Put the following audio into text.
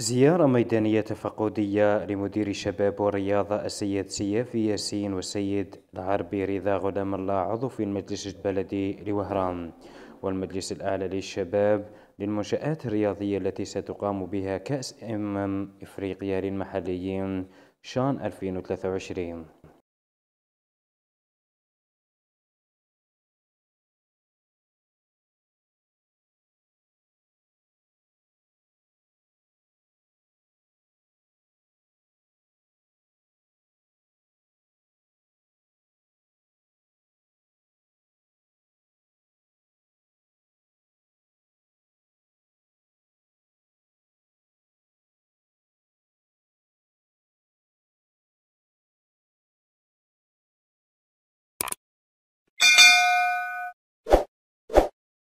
زيارة ميدانية تفقدية لمدير شباب والرياضة السيد سياف ياسين والسيد العربي رضا غلام الله عضو في المجلس البلدي لوهران والمجلس الأعلى للشباب للمنشآت الرياضية التي ستقام بها كأس أمم إفريقيا للمحليين شان 2023